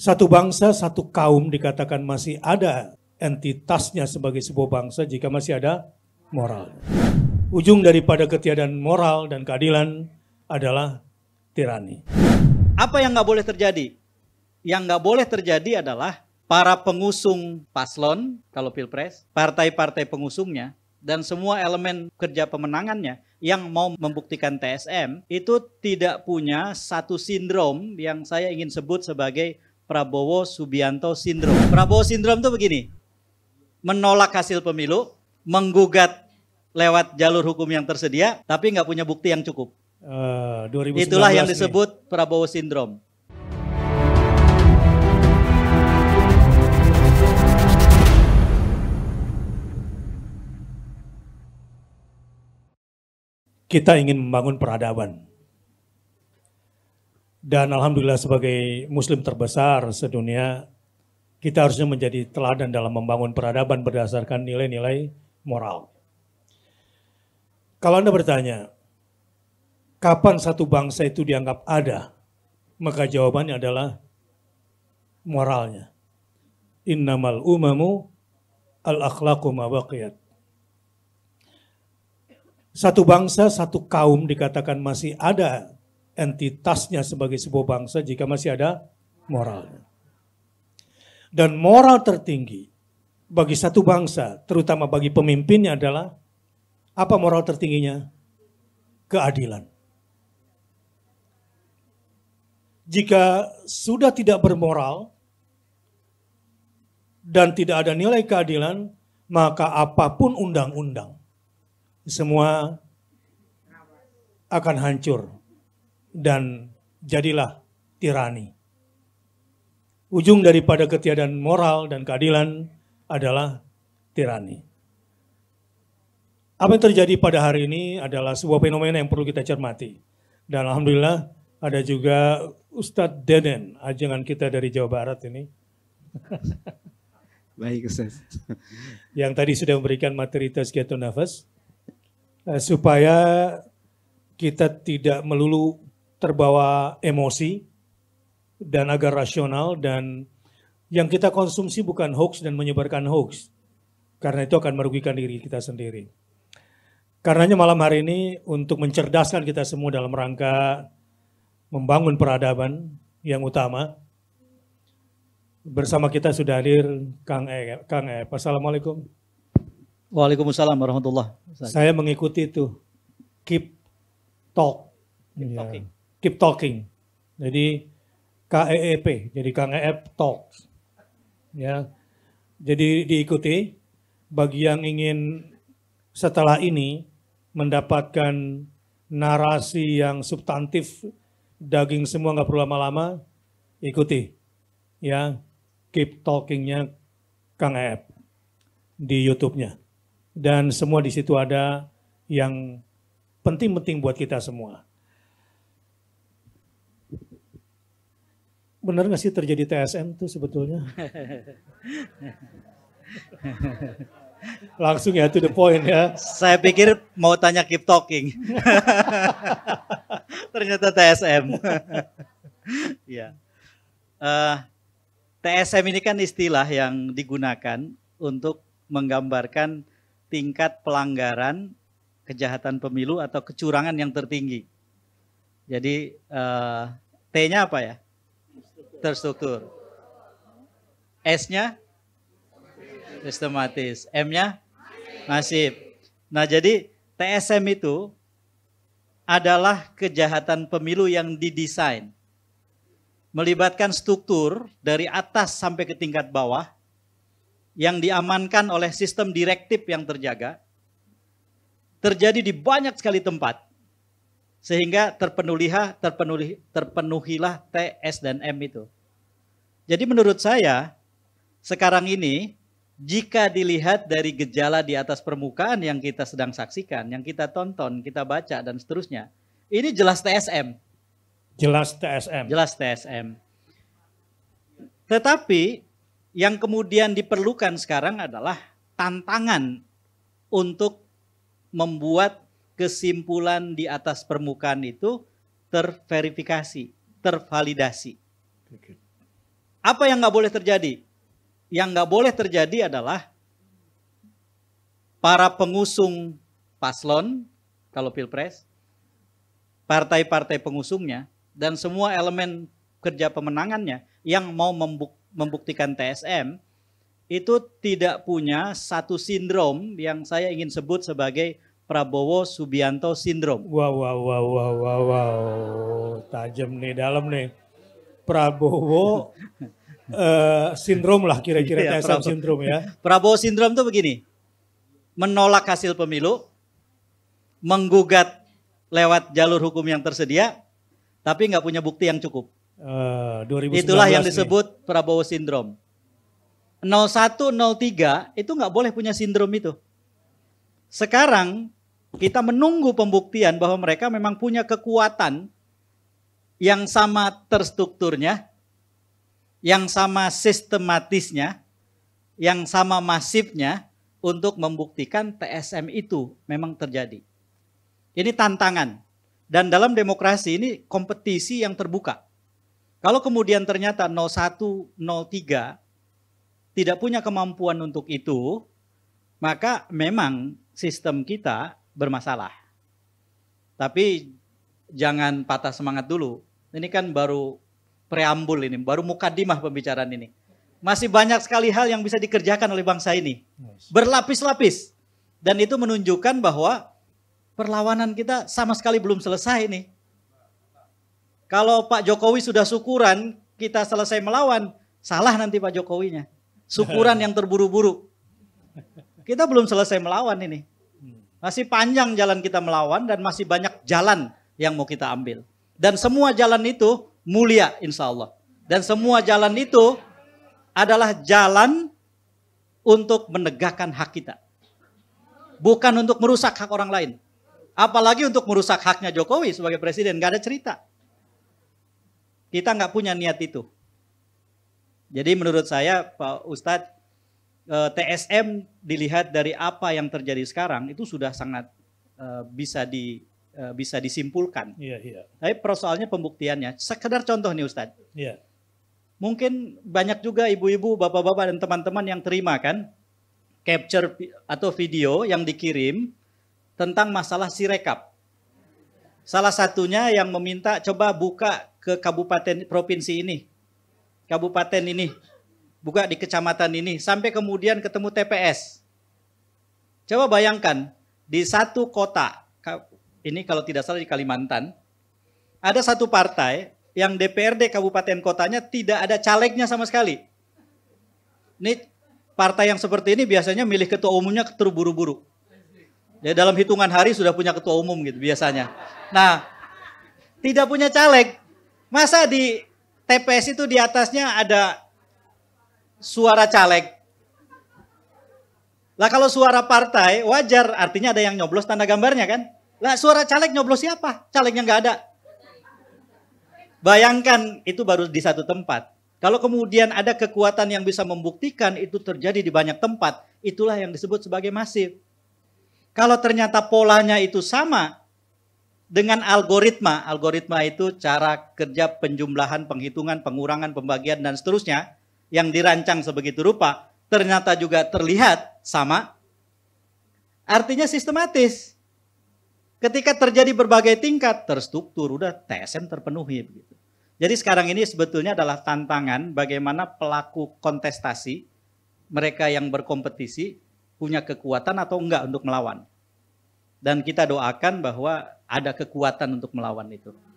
satu bangsa, satu kaum dikatakan masih ada entitasnya sebagai sebuah bangsa jika masih ada moral. Ujung daripada ketiadaan moral dan keadilan adalah tirani. Apa yang nggak boleh terjadi? Yang nggak boleh terjadi adalah para pengusung paslon kalau pilpres, partai-partai pengusungnya, dan semua elemen kerja pemenangannya yang mau membuktikan TSM itu tidak punya satu sindrom yang saya ingin sebut sebagai Prabowo Subianto Sindrom. Prabowo Sindrom itu begini, menolak hasil pemilu, menggugat lewat jalur hukum yang tersedia, tapi nggak punya bukti yang cukup. Uh, Itulah yang disebut nih. Prabowo Sindrom. Kita ingin membangun peradaban dan alhamdulillah sebagai muslim terbesar sedunia, kita harusnya menjadi teladan dalam membangun peradaban berdasarkan nilai-nilai moral. Kalau Anda bertanya, kapan satu bangsa itu dianggap ada? Maka jawabannya adalah moralnya. Innamal umamu al-akhlaqu mawaqiyat. Satu bangsa, satu kaum dikatakan masih ada entitasnya sebagai sebuah bangsa jika masih ada moralnya. Dan moral tertinggi bagi satu bangsa, terutama bagi pemimpinnya adalah apa moral tertingginya? Keadilan. Jika sudah tidak bermoral dan tidak ada nilai keadilan, maka apapun undang-undang semua akan hancur dan jadilah tirani. Ujung daripada ketiadaan moral dan keadilan adalah tirani. Apa yang terjadi pada hari ini adalah sebuah fenomena yang perlu kita cermati. Dan Alhamdulillah ada juga Ustadz Deden, ajangan kita dari Jawa Barat ini. Baik Ustaz. yang tadi sudah memberikan materi tazkiyatun nafas. Eh, supaya kita tidak melulu terbawa emosi dan agar rasional dan yang kita konsumsi bukan hoax dan menyebarkan hoax. Karena itu akan merugikan diri kita sendiri. Karenanya malam hari ini untuk mencerdaskan kita semua dalam rangka membangun peradaban yang utama. Bersama kita sudah hadir Kang E. Kang E. Assalamualaikum. Waalaikumsalam warahmatullahi wabarakatuh. Saya mengikuti itu. Keep talk. Keep yeah keep talking. Jadi KEEP, jadi Kang EEP Talk. Ya. Jadi diikuti bagi yang ingin setelah ini mendapatkan narasi yang substantif daging semua nggak perlu lama-lama ikuti ya keep talkingnya Kang Eep di YouTube-nya dan semua di situ ada yang penting-penting buat kita semua. benar nggak sih terjadi TSM tuh sebetulnya? Langsung ya to the point ya. Saya pikir mau tanya keep talking. Ternyata TSM. ya. Uh, eh, TSM ini kan istilah yang digunakan untuk menggambarkan tingkat pelanggaran kejahatan pemilu atau kecurangan yang tertinggi. Jadi uh, T-nya apa ya? terstruktur. S-nya sistematis, M-nya masif. Nah, jadi TSM itu adalah kejahatan pemilu yang didesain. Melibatkan struktur dari atas sampai ke tingkat bawah yang diamankan oleh sistem direktif yang terjaga. Terjadi di banyak sekali tempat sehingga terpenuhilah terpenuhi terpenuhilah TS dan M itu. Jadi menurut saya sekarang ini jika dilihat dari gejala di atas permukaan yang kita sedang saksikan, yang kita tonton, kita baca dan seterusnya, ini jelas TSM. Jelas TSM. Jelas TSM. Tetapi yang kemudian diperlukan sekarang adalah tantangan untuk membuat kesimpulan di atas permukaan itu terverifikasi, tervalidasi. Apa yang nggak boleh terjadi? Yang nggak boleh terjadi adalah para pengusung paslon, kalau pilpres, partai-partai pengusungnya, dan semua elemen kerja pemenangannya yang mau membuktikan TSM, itu tidak punya satu sindrom yang saya ingin sebut sebagai Prabowo Subianto Sindrom. Wow, wow, wow, wow, wow, wow. Tajam nih, dalam nih. Prabowo uh, eh, sindrom lah kira-kira ya, TSM sindrom ya. Prabowo sindrom tuh begini. Menolak hasil pemilu, menggugat lewat jalur hukum yang tersedia, tapi nggak punya bukti yang cukup. Uh, eh, 2019 Itulah yang disebut nih. Prabowo sindrom. 0103 itu nggak boleh punya sindrom itu. Sekarang kita menunggu pembuktian bahwa mereka memang punya kekuatan yang sama terstrukturnya, yang sama sistematisnya, yang sama masifnya untuk membuktikan TSM itu memang terjadi. Ini tantangan. Dan dalam demokrasi ini kompetisi yang terbuka. Kalau kemudian ternyata 01, 03 tidak punya kemampuan untuk itu, maka memang sistem kita bermasalah. Tapi jangan patah semangat dulu. Ini kan baru preambul ini, baru mukadimah pembicaraan ini. Masih banyak sekali hal yang bisa dikerjakan oleh bangsa ini. Berlapis-lapis. Dan itu menunjukkan bahwa perlawanan kita sama sekali belum selesai ini. Kalau Pak Jokowi sudah syukuran, kita selesai melawan, salah nanti Pak Jokowinya. Syukuran yang terburu-buru. Kita belum selesai melawan ini. Masih panjang jalan kita melawan dan masih banyak jalan yang mau kita ambil. Dan semua jalan itu mulia insya Allah. Dan semua jalan itu adalah jalan untuk menegakkan hak kita. Bukan untuk merusak hak orang lain. Apalagi untuk merusak haknya Jokowi sebagai presiden. Gak ada cerita. Kita nggak punya niat itu. Jadi menurut saya Pak Ustadz Eh, TSM dilihat dari apa yang terjadi sekarang itu sudah sangat eh, bisa di eh, bisa disimpulkan. Iya, iya. Tapi persoalannya pembuktiannya. Sekedar contoh nih Ustadz. Iya. Mungkin banyak juga ibu-ibu, bapak-bapak dan teman-teman yang terima kan capture atau video yang dikirim tentang masalah sirekap. Salah satunya yang meminta coba buka ke kabupaten provinsi ini. Kabupaten ini buka di kecamatan ini sampai kemudian ketemu TPS. Coba bayangkan di satu kota, ini kalau tidak salah di Kalimantan, ada satu partai yang DPRD kabupaten kotanya tidak ada calegnya sama sekali. Ini partai yang seperti ini biasanya milih ketua umumnya terburu-buru. Ya dalam hitungan hari sudah punya ketua umum gitu biasanya. Nah, tidak punya caleg. Masa di TPS itu di atasnya ada suara caleg. Lah kalau suara partai wajar, artinya ada yang nyoblos tanda gambarnya kan? Lah suara caleg nyoblos siapa? Calegnya nggak ada. Bayangkan itu baru di satu tempat. Kalau kemudian ada kekuatan yang bisa membuktikan itu terjadi di banyak tempat, itulah yang disebut sebagai masif. Kalau ternyata polanya itu sama dengan algoritma, algoritma itu cara kerja penjumlahan, penghitungan, pengurangan, pembagian, dan seterusnya, yang dirancang sebegitu rupa ternyata juga terlihat sama. Artinya sistematis. Ketika terjadi berbagai tingkat, terstruktur, udah TSM terpenuhi. Begitu. Jadi sekarang ini sebetulnya adalah tantangan bagaimana pelaku kontestasi, mereka yang berkompetisi, punya kekuatan atau enggak untuk melawan. Dan kita doakan bahwa ada kekuatan untuk melawan itu.